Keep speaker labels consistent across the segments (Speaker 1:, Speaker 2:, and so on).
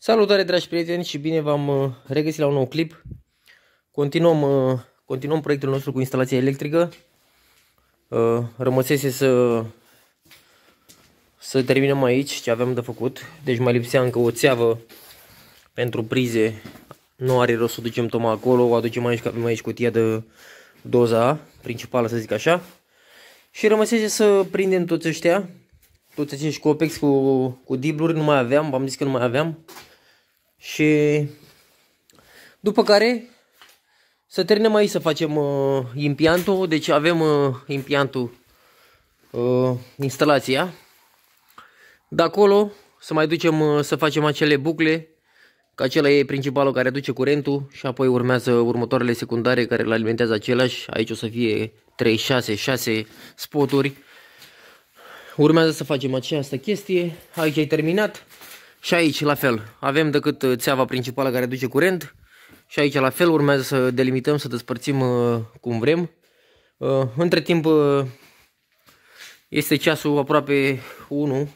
Speaker 1: Salutare dragi prieteni și bine v-am uh, regăsit la un nou clip. Continuăm, uh, continuăm proiectul nostru cu instalația electrică. Uh, rămăsese să, să terminăm aici ce aveam de făcut. Deci mai lipsea încă o țeavă pentru prize. Nu are rost să o ducem tocmai acolo, o aducem aici, că avem aici cutia de doza principală să zic așa. Și rămăsese să prindem toți ăștia, toți acești copex cu, cu dibluri, nu mai aveam, v-am zis că nu mai aveam. Și după care să terminăm aici să facem uh, impiantul. Deci avem uh, impiantul, uh, instalația. De acolo să mai ducem uh, să facem acele bucle, că acela e principalul care duce curentul și apoi urmează următoarele secundare care îl alimentează același. Aici o să fie 3, 6, 6 spoturi. Urmează să facem această chestie. Aici ai terminat. Și aici la fel, avem decât uh, țeava principală care duce curent și aici la fel urmează să delimităm, să despărțim uh, cum vrem. Uh, între timp este ceasul aproape 1,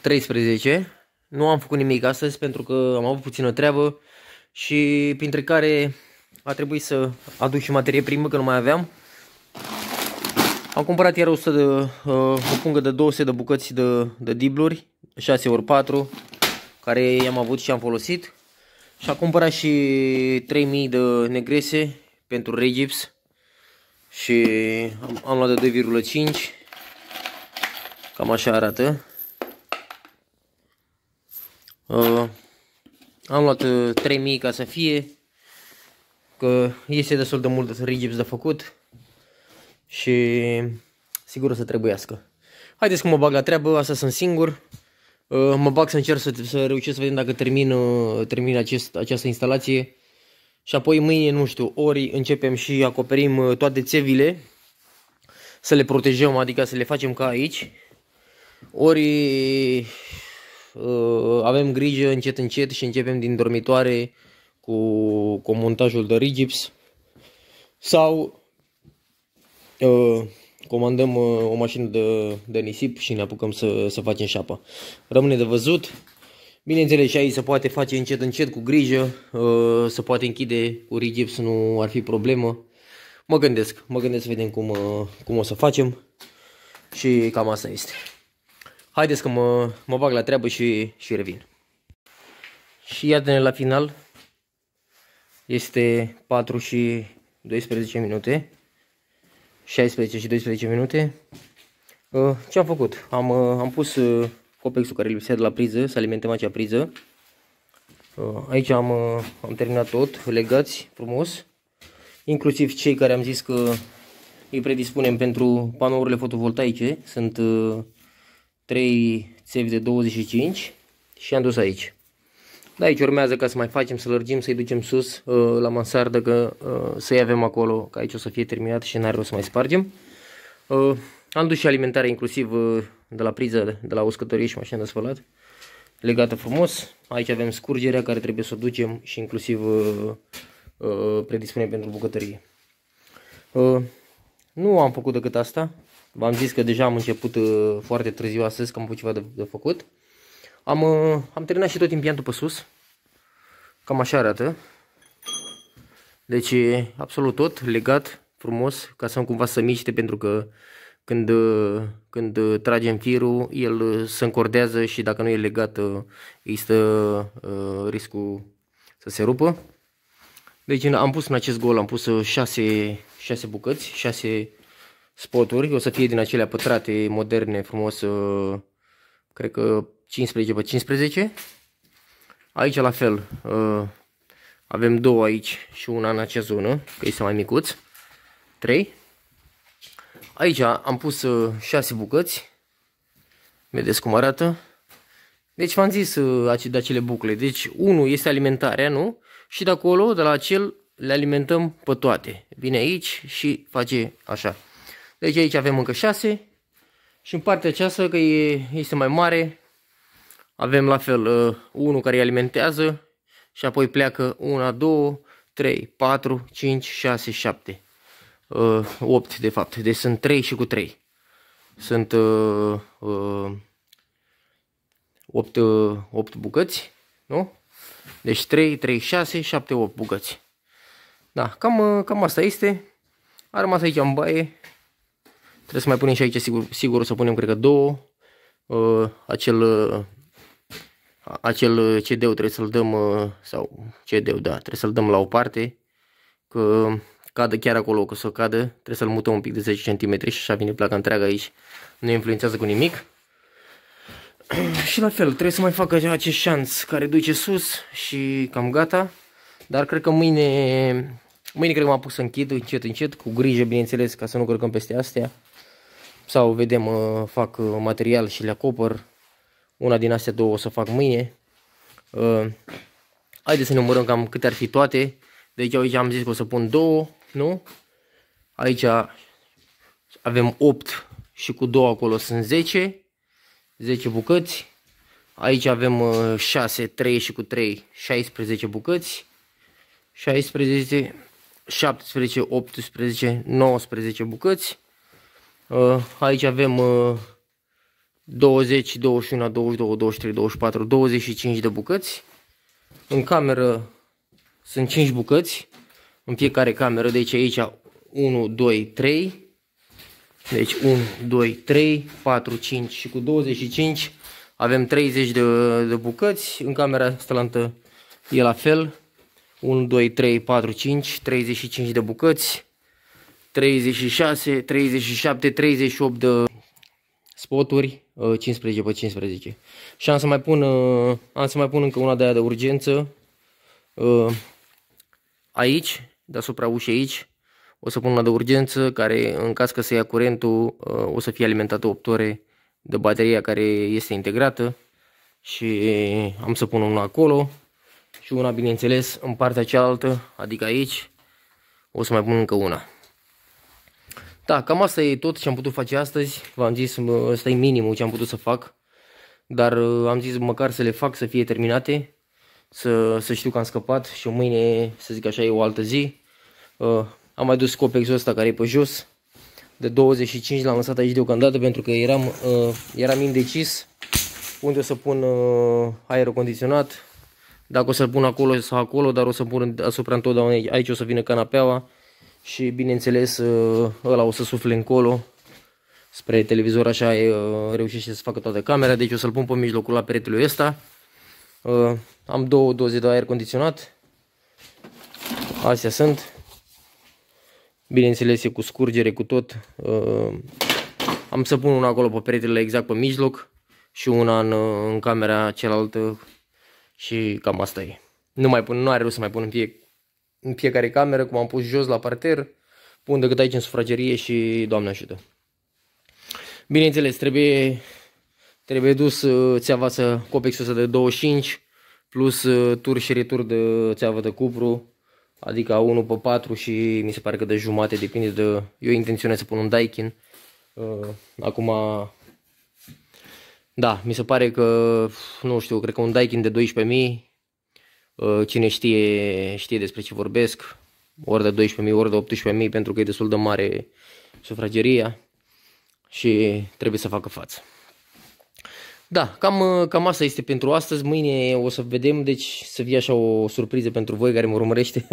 Speaker 1: 13. Nu am făcut nimic astăzi pentru că am avut puțină treabă și printre care a trebuit să aduc și materie primă că nu mai aveam. Am cumpărat iar 100 de, uh, o pungă de 200 de bucăți de, de dibluri, 6x4, care i-am avut și am folosit. Și am cumpărat și 3000 de negrese pentru regips și am, am luat de 2,5. Cam așa arată. Uh, am luat 3000 uh, ca să fie, că este destul de mult de regips de făcut și sigur o să trebuiască. Haideți că mă bag la treabă, asta sunt singur. Uh, mă bag să încerc să, să reușesc să vedem dacă termin, uh, termin acest, această instalație. Și apoi mâine, nu știu, ori începem și acoperim uh, toate țevile, să le protejăm, adică să le facem ca aici, ori avem grijă încet încet și începem din dormitoare cu, cu montajul de rigips sau Uh, comandăm uh, o mașină de, de nisip și ne apucăm să, să facem șapa. Rămâne de văzut. Bineînțeles, și aici se poate face încet, încet, cu grijă, uh, se poate închide cu rigips, nu ar fi problemă. Mă gândesc, mă gândesc să vedem cum, cum o să facem și cam asta este. Haideți că mă, mă bag la treabă și, și revin. Și iată-ne la final. Este 4 și 12 minute. 16 și 12 minute. Uh, Ce am făcut? Am, uh, am pus uh, copexul care lipsea de la priză, să alimentăm acea priză. Aici am, am terminat tot, legați frumos. Inclusiv cei care am zis că îi predispunem pentru panourile fotovoltaice. Sunt 3 țevi de 25 și am dus aici. Da, aici urmează ca să mai facem, să lărgim, să-i ducem sus uh, la mansardă, că uh, să-i avem acolo, că aici o să fie terminat și n-are o să mai spargem. Uh, am dus și alimentare inclusiv de la priză, de la uscătorie și mașina de spălat, legată frumos. Aici avem scurgerea care trebuie să o ducem și inclusiv predispunem pentru bucătărie. Nu am făcut decât asta. V-am zis că deja am început foarte târziu astăzi, că am făcut ceva de, de făcut. Am, uh, am terminat și tot impiantul pe sus. Cam așa arată. Deci absolut tot legat frumos ca să nu cumva să miște pentru că când, uh, când uh, tragem firul el se încordează și dacă nu e legat există uh, riscul să se rupă. Deci am pus în acest gol, am pus 6, 6 bucăți, 6 spoturi, o să fie din acelea pătrate, moderne, frumos, cred că 15 pe 15. Aici la fel uh, avem două aici și una în acea zonă, că este mai micuț. 3. Aici am pus 6 uh, bucăți. Vedeți cum arată. Deci v-am zis uh, de acele bucle. Deci unul este alimentarea, nu? Și de acolo, de la acel, le alimentăm pe toate. Vine aici și face așa. Deci aici avem încă 6 și în partea aceasta, că e, este mai mare, avem la fel uh, unul care îi alimentează și apoi pleacă 1, 2, 3, 4, 5, 6, 7. Uh, 8 de fapt. Deci sunt 3 și cu 3. Sunt uh, uh, 8, uh, 8 bucăți, nu? Deci 3, 3, 6, 7, 8 bucăți. Da, cam, uh, cam asta este. A rămas aici în baie. Trebuie să mai punem și aici, sigur, sigur o să punem, cred că, două. Uh, acel uh, acel uh, cd trebuie să-l dăm, uh, sau cd da, trebuie să-l dăm la o parte, că cadă chiar acolo, că să cadă, trebuie să-l mutăm un pic de 10 cm și așa vine placa întreagă aici, nu influențează cu nimic. și la fel, trebuie să mai fac acest șanț care duce sus și cam gata, dar cred că mâine, mâine cred că m-am pus să închid încet, încet, cu grijă, bineînțeles, ca să nu cărcăm peste astea. Sau vedem, uh, fac material și le acopăr, una din astea două o să fac mâine. Uh, haideți să numărăm cam câte ar fi toate. Deci aici am zis că o să pun două, nu? Aici avem 8 și cu două acolo sunt 10. 10 bucăți. Aici avem 6, uh, 3 și cu 3, 16 bucăți. 16, 17, 18, 19 bucăți. Uh, aici avem uh, 20, 21, 22, 23, 24, 25 de bucăți. În cameră sunt 5 bucăți. În fiecare cameră, deci aici 1, 2, 3. Deci 1, 2, 3, 4, 5 și cu 25 avem 30 de, de bucăți. În camera asta e la fel. 1, 2, 3, 4, 5, 35 de bucăți. 36, 37, 38 de spoturi 15 uh, pe 15. Și am să mai pun, uh, am să mai pun încă una de aia de urgență. Uh, aici, deasupra ușii aici, o să pun una de urgență care în caz că se ia curentul o să fie alimentată 8 ore de bateria care este integrată și am să pun una acolo și una bineînțeles în partea cealaltă, adică aici, o să mai pun încă una. Da, cam asta e tot ce am putut face astăzi. V-am zis, ăsta e minimul ce am putut să fac. Dar uh, am zis măcar să le fac să fie terminate. Să, să știu că am scăpat și mâine, să zic așa, e o altă zi. Uh, am mai dus copexul ăsta care e pe jos. De 25 l-am lăsat aici deocamdată pentru că eram, uh, eram indecis unde o să pun uh, aer condiționat. Dacă o să-l pun acolo sau acolo, dar o să pun asupra întotdeauna aici o să vină canapeaua și bineînțeles uh, ăla o să sufle încolo spre televizor așa uh, reușește să facă toată camera, deci o să-l pun pe mijlocul la peretelui ăsta. Uh, am două doze de aer condiționat. Astea sunt. Bineînțeles e cu scurgere, cu tot. Am să pun una acolo pe peretele exact pe mijloc și una în, în camera cealaltă și cam asta e. Nu mai pun, nu are rost să mai pun în fie în fiecare cameră, cum am pus jos la parter, pun decât aici în sufragerie și Doamne ajută. Bineînțeles, trebuie, trebuie dus uh, țeava să copexul ăsta de 25 plus uh, tur și retur de țeavă de cupru, adică 1 pe 4 și mi se pare că de jumate depinde de... Eu intenționez să pun un Daikin. Uh, acum da, mi se pare că, nu știu, cred că un Daikin de 12.000 Uh, cine știe, știe despre ce vorbesc. Ori de 12.000, ori de 18.000, pentru că e destul de mare sufrageria și trebuie să facă față. Da, cam, cam asta este pentru astăzi. Mâine o să vedem, deci să fie așa o surpriză pentru voi care mă urmărește.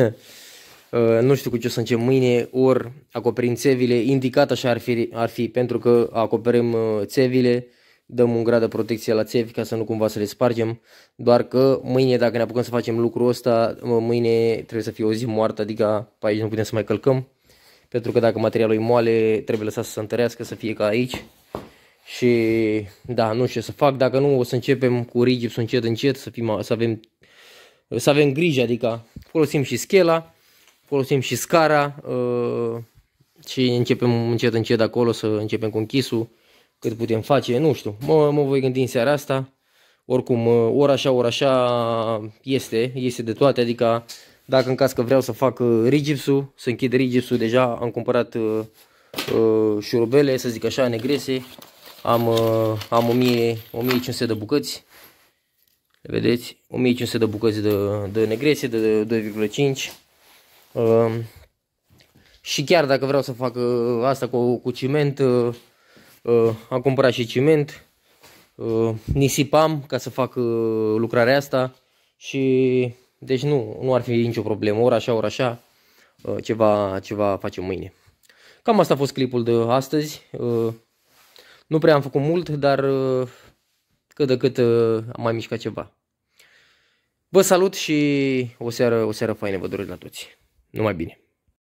Speaker 1: Uh, nu știu cu ce o să încep mâine, ori acoperim țevile, indicat așa ar fi, ar fi pentru că acoperim uh, țevile, dăm un grad de protecție la țevi ca să nu cumva să le spargem, doar că mâine dacă ne apucăm să facem lucrul ăsta, mâine trebuie să fie o zi moartă, adică pe aici nu putem să mai călcăm, pentru că dacă materialul e moale, trebuie lăsat să se întărească, să fie ca aici. Și da, nu știu ce să fac, dacă nu o să începem cu rigips încet încet, să, fim, să, avem, să avem grijă, adică folosim și schela, folosim și scara uh, și începem încet încet acolo să începem cu închisul cât putem face, nu știu, mă, mă voi gândi în seara asta. Oricum, ora așa, ora așa este, este de toate, adică dacă în caz că vreau să fac uh, rigipsul, să închid rigipsul, deja am cumpărat uh, uh, șurubele, să zic așa, negrese, am, uh, am 1000, 1500 de bucăți, le vedeți, 1500 de bucăți de, de negrese, de, de 2,5 uh, um, și chiar dacă vreau să fac uh, asta cu, cu ciment, uh, Uh, am cumpărat și ciment, uh, nisipam ca să fac uh, lucrarea asta și deci nu, nu ar fi nicio problemă, ori așa, ori așa, ceva, ceva facem mâine. Cam asta a fost clipul de astăzi. Nu prea am făcut mult, dar cât de cât am mai mișcat ceva. Vă salut și o seară, o seară faină vă doresc la toți. Numai bine!